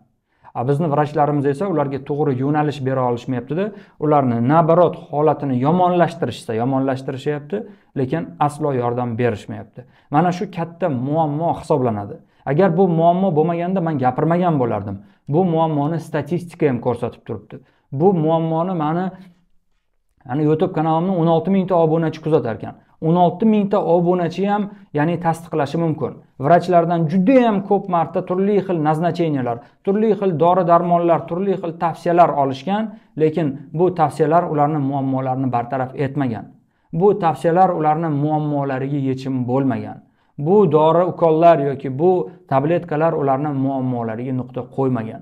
a bizni vrachlarimiz esa ularga to'g'ri yo'nalish bera olishmayaptida ularni nabarot holatini yomonlashtirishsa yomonlashtirishyapti lekin aslo yordam berishmayapti mana shu katta muammo hisoblanadi agar bu muammo bo'lmaganda man gapirmagan bo'lardim bu muammoni statistika ham ko'rsatib turibdi bu muammoni mani ya'ni youtube kanalimni 16 olti mingta obunachi kuzatar ekan o'n ta mingta obunachi ham ya'ni tasdiqlashi mumkin vrachlardan judayam ko'p marta turli xil назначениялар turli xil dori darmonlar turli xil tavsiyalar olishgan lekin bu tavsiyalar ularni muammolarini bartaraf etmagan bu tavsiyalar ularni muammolariga yechim bo'lmagan bu dori ukollar yoki bu tabletkalar ularni muammolariga nuqta qo'ymagan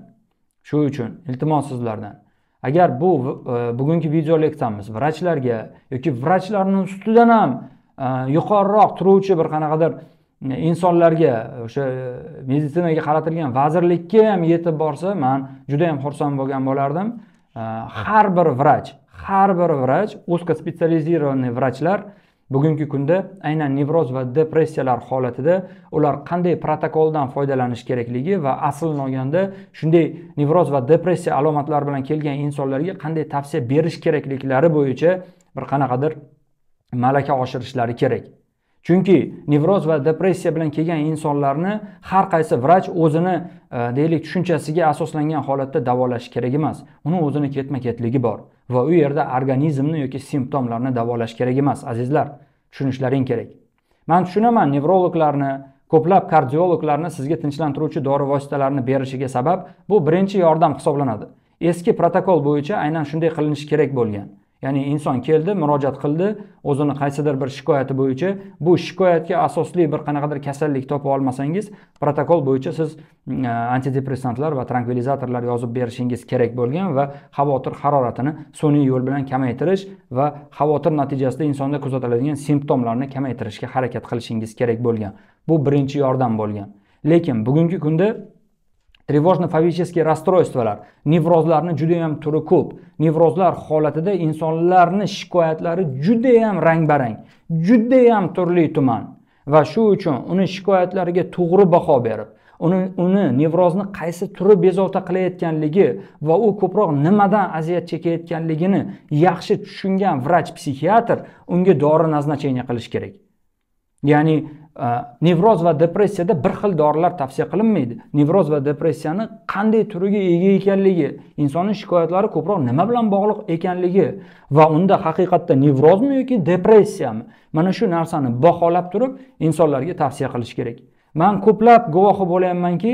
shu uchun iltimos sizlardan agar bu e, bugungi video lektamiz vrachlarga yoki vrachlarni ustidan ham e, yuqoriroq turuvchi bir qanaqadir e, insonlarga o'sha meditsinaga qaratilgan vazirlikka ham yetib borsa man juda yam xursand bo'lgan bo'lardim har bir vrach har bir vrach узкоспециализированный vrachlar bugungi kunda aynan nevroz va depressiyalar holatida ular qanday protokoldan foydalanish kerakligi va aslini olganda shunday nevroz va depressiya alomatlari bilan kelgan insonlarga qanday tavsiya berish kerakliklari bo'yicha bir qanaqadir malaka oshirishlari kerak chunki nevroz va depressiya bilan kelgan insonlarni har qaysi vrach o'zini e, deylik tushunchasiga asoslangan holatda davolashi kerak emas uni o'zini ketma ketligi bor va u yerda organizmni yoki simptomlarni davolash kerak emas azizlar tushunishlaring kerak man tushunaman nevrologlarni ko'plab kardiologlarni sizga tinchlantiruvchi dori vositalarini berishiga sabab bu birinchi yordam hisoblanadi eski protokol bo'yicha aynan shunday qilinishi kerak bo'lgan ya'ni inson keldi murojaat qildi o'zini qaysidir bir shikoyati bo'yicha bu shikoyatga asosli bir qanaqadir kasallik topa olmasangiz protokol bo'yicha siz mm, e, antidepressantlar va trankvilizatorlar yozib berishingiz kerak bo'lgan va xavotir haroratini sun'iy yo'l bilan kamaytirish va xavotir natijasida insonda kuzatiladigan simptomlarni kamaytirishga harakat qilishingiz kerak bo'lgan bu birinchi yordam bo'lgan lekin bugungi kunda rivojno-fobический расстройстволар nevrozlarni judayam turi ko'p nevrozlar holatida insonlarni shikoyatlari judayam rang barang judayam turli tuman va shu uchun uni shikoyatlariga to'g'ri baho berib uni uni nevrozni qaysi turi bezovta qilayotganligi va u ko'proq nimadan aziyat chekayotganligini yaxshi tushungan vrach psixiatr unga dori назначение qilish kerak ya'ni nevroz va depressiyada bir xil dorilar tavsiya qilinmaydi nevroz va depressiyani qanday turiga ega ekanligi insonning shikoyatlari ko'proq nima bilan bog'liq ekanligi va unda haqiqatda nevrozmi yoki depressiyami mana shu narsani baholab turib insonlarga tavsiya qilish kerak man ko'plab guvohi bo'lyapmanki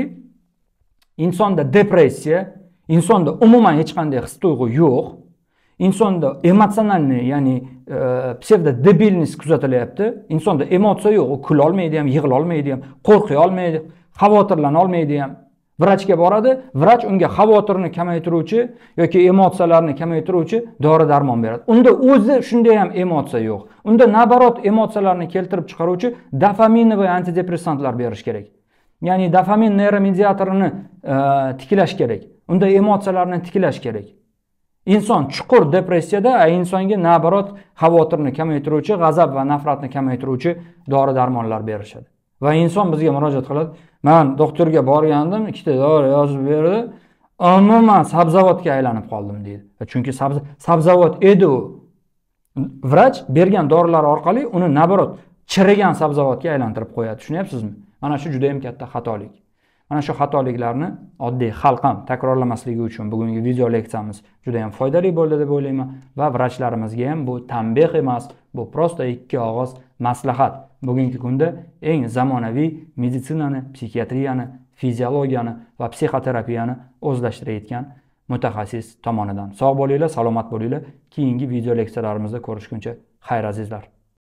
insonda depressiya insonda umuman hech qanday his tuyg'u yo'q insonda emotsionalniy ya'ni e, psevdo debilность kuzatilyapti insonda emotsiya yo'q u kulolmaydi ham yig'lolmaydi ham qo'rqiy olmaydi xavotirlana olmaydi ham vrachga boradi vrach unga xavotirni kamaytiruvchi yoki emotsiyalarni kamaytiruvchi dori darmon beradi unda o'zi shunday ham emotsiya yo'q unda наоборот emotsiyalarni keltirib chiqaruvchi dopaminovый antidepressantlar berish kerak ya'ni dopamin neyromediatorini e, tiklash kerak unda emotsiyalarni tiklash kerak inson chuqur depressiyada insonga naоборот xavotirni kamaytiruvchi g'azab va nafratni kamaytiruvchi dori darmonlar berishadi va inson bizga murojaat qiladi man doktorga borgandim ikkita dori yozib berdi umuman sabzavotga aylanib qoldim deydi chunki sabzavot edi u vrach bergan dorilar orqali uni наоборот chirigan sabzavotga aylantirib qo'yadi tushunyapsizmi mana shu juda katta xatolik mana shu xatoliklarni oddiy xalq ham takrorlamasligi uchun bugungi video leksiyamiz juda ham foydali bo'ldi deb o'ylayman va vrachlarimizga ham bu tanbeh emas bu prosta ikki og'iz maslahat bugungi kunda eng zamonaviy meditsinani psixiatriyani fiziologiyani va psixoterapiyani o'zlashtirayotgan mutaxassis tomonidan sog' bo'linglar salomat bo'linglar keyingi video leksiyalarimizda ko'rishguncha xayr azizlar